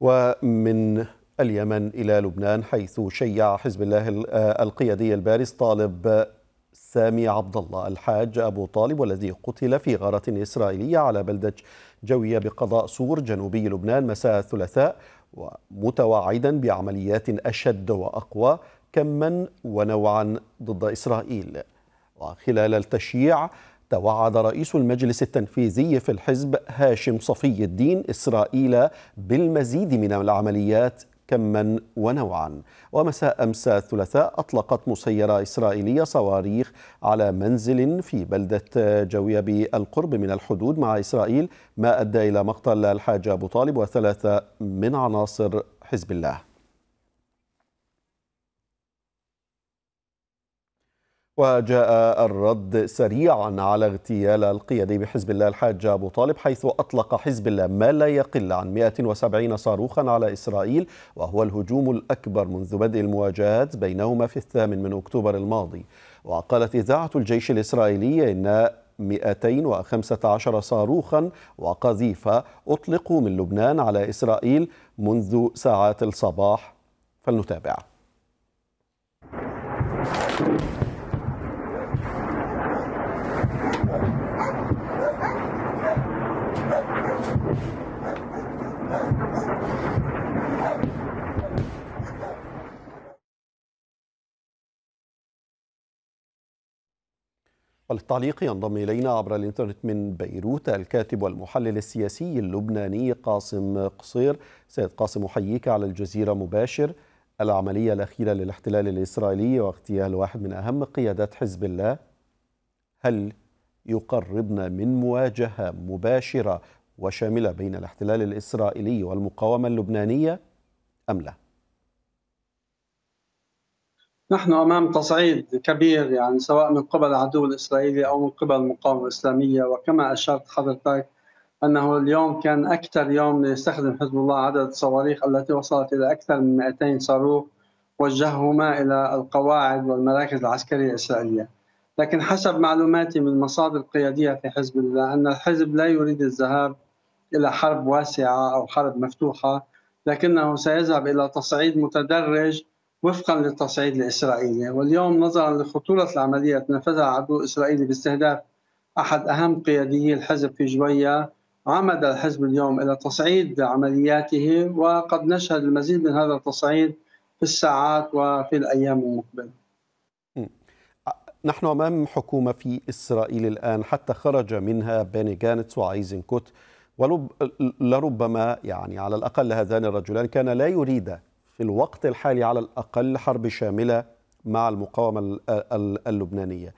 ومن اليمن إلى لبنان حيث شيع حزب الله آه، القيادي البارز طالب سامي عبد الله الحاج أبو طالب والذي قتل في غارة إسرائيلية على بلدة جوية بقضاء سور جنوبي لبنان مساء الثلاثاء ومتوعدا بعمليات أشد وأقوى كما ونوعا ضد إسرائيل وخلال التشييع توعد رئيس المجلس التنفيذي في الحزب هاشم صفي الدين إسرائيل بالمزيد من العمليات كما ونوعا ومساء أمس الثلاثاء أطلقت مسيرة إسرائيلية صواريخ على منزل في بلدة جوية بالقرب من الحدود مع إسرائيل ما أدى إلى مقتل الحاج أبو طالب وثلاثة من عناصر حزب الله وجاء الرد سريعا على اغتيال القيادي بحزب الله الحاج أبو طالب حيث أطلق حزب الله ما لا يقل عن 170 صاروخا على إسرائيل وهو الهجوم الأكبر منذ بدء المواجهات بينهما في الثامن من أكتوبر الماضي وقالت إذاعة الجيش الإسرائيلي إن 215 صاروخا وقذيفة أطلقوا من لبنان على إسرائيل منذ ساعات الصباح فلنتابع وللتعليق ينضم إلينا عبر الإنترنت من بيروت الكاتب والمحلل السياسي اللبناني قاسم قصير سيد قاسم أحييك على الجزيرة مباشر العملية الأخيرة للاحتلال الإسرائيلي واغتيال واحد من أهم قيادات حزب الله هل يقربنا من مواجهة مباشرة وشاملة بين الاحتلال الإسرائيلي والمقاومة اللبنانية أم لا؟ نحن امام تصعيد كبير يعني سواء من قبل العدو الاسرائيلي او من قبل المقاومه الاسلاميه وكما اشرت حضرتك انه اليوم كان اكثر يوم ليستخدم حزب الله عدد الصواريخ التي وصلت الى اكثر من 200 صاروخ وجههما الى القواعد والمراكز العسكريه الاسرائيليه. لكن حسب معلوماتي من مصادر قياديه في حزب الله ان الحزب لا يريد الذهاب الى حرب واسعه او حرب مفتوحه لكنه سيذهب الى تصعيد متدرج وفقا للتصعيد الإسرائيلي واليوم نظرا لخطورة العملية نفذها عدو إسرائيلي باستهداف أحد أهم قياديي الحزب في جويا عمد الحزب اليوم إلى تصعيد عملياته وقد نشهد المزيد من هذا التصعيد في الساعات وفي الأيام المقبلة نحن أمام حكومة في إسرائيل الآن حتى خرج منها بيني جانتس وعايزنكوت ولربما يعني على الأقل هذان الرجلان كان لا يريد في الوقت الحالي على الأقل حرب شاملة مع المقاومة اللبنانية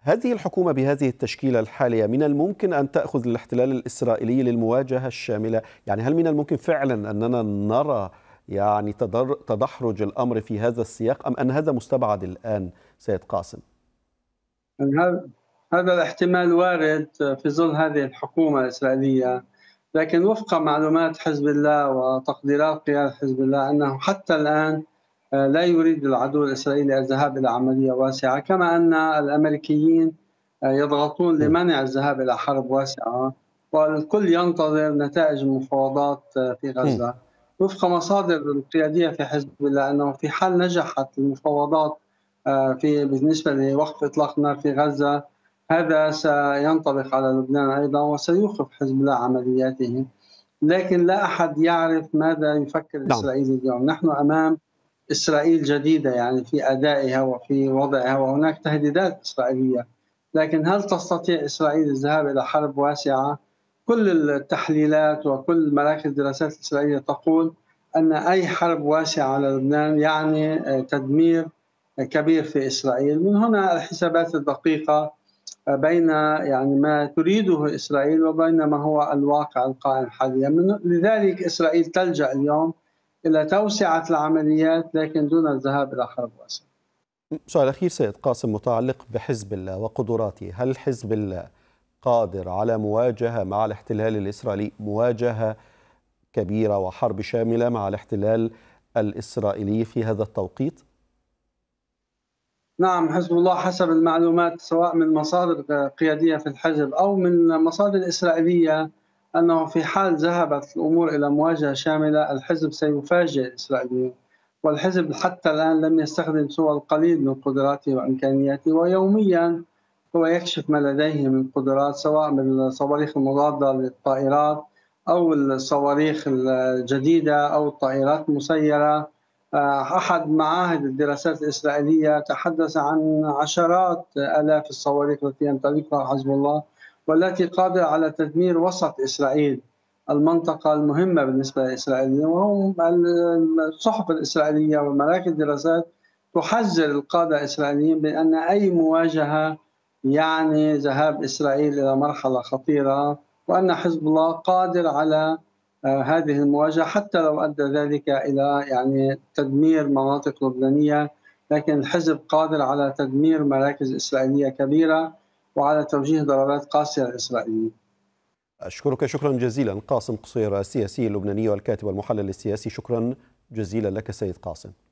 هذه الحكومة بهذه التشكيلة الحالية من الممكن أن تأخذ الاحتلال الإسرائيلي للمواجهة الشاملة يعني هل من الممكن فعلا أننا نرى يعني تدحرج الأمر في هذا السياق أم أن هذا مستبعد الآن سيد قاسم هذا الاحتمال وارد في ظل هذه الحكومة الإسرائيلية لكن وفق معلومات حزب الله وتقديرات قيادة حزب الله أنه حتى الآن آه، لا يريد العدو الإسرائيلي الذهاب إلى عملية واسعة كما أن الأمريكيين آه، يضغطون لمنع الذهاب إلى حرب واسعة والكل ينتظر نتائج المفاوضات آه، في غزة وفق مصادر القيادية في حزب الله أنه في حال نجحت المفاوضات في بالنسبة لوقف إطلاق النار في غزة هذا سينطبق على لبنان أيضا وسيوقف حزب الله عملياته لكن لا أحد يعرف ماذا يفكر نعم. إسرائيل اليوم نحن أمام إسرائيل جديدة يعني في أدائها وفي وضعها وهناك تهديدات إسرائيلية لكن هل تستطيع إسرائيل الذهاب إلى حرب واسعة؟ كل التحليلات وكل مراكز الدراسات الإسرائيلية تقول أن أي حرب واسعة على لبنان يعني تدمير كبير في إسرائيل من هنا الحسابات الدقيقة بين يعني ما تريده اسرائيل وبين ما هو الواقع القائم حاليا من لذلك اسرائيل تلجا اليوم الى توسعه العمليات لكن دون الذهاب الى حرب واسعه. سؤال اخير سيد قاسم متعلق بحزب الله وقدراته، هل حزب الله قادر على مواجهه مع الاحتلال الاسرائيلي مواجهه كبيره وحرب شامله مع الاحتلال الاسرائيلي في هذا التوقيت؟ نعم حزب الله حسب المعلومات سواء من مصادر قيادية في الحزب أو من مصادر إسرائيلية أنه في حال ذهبت الأمور إلى مواجهة شاملة الحزب سيفاجئ الإسرائيليين والحزب حتى الآن لم يستخدم سوى القليل من قدراته وإمكانياته ويوميا هو يكشف ما لديه من قدرات سواء بالصواريخ المضادة للطائرات أو الصواريخ الجديدة أو الطائرات المسيرة أحد معاهد الدراسات الإسرائيلية تحدث عن عشرات آلاف الصواريخ التي يمتلكها حزب الله والتي قادرة على تدمير وسط إسرائيل المنطقة المهمة بالنسبة للإسرائيليين وهم الصحف الإسرائيلية ومراكز الدراسات تحذر القادة الإسرائيليين بأن أي مواجهة يعني ذهاب إسرائيل إلى مرحلة خطيرة وأن حزب الله قادر على آه، هذه المواجهه حتى لو ادى ذلك الى يعني تدمير مناطق لبنانيه لكن الحزب قادر على تدمير مراكز اسرائيليه كبيره وعلى توجيه ضربات قاسيه للاسرائيليين. اشكرك شكرا جزيلا قاسم قصير السياسي اللبناني والكاتب والمحلل السياسي شكرا جزيلا لك سيد قاسم.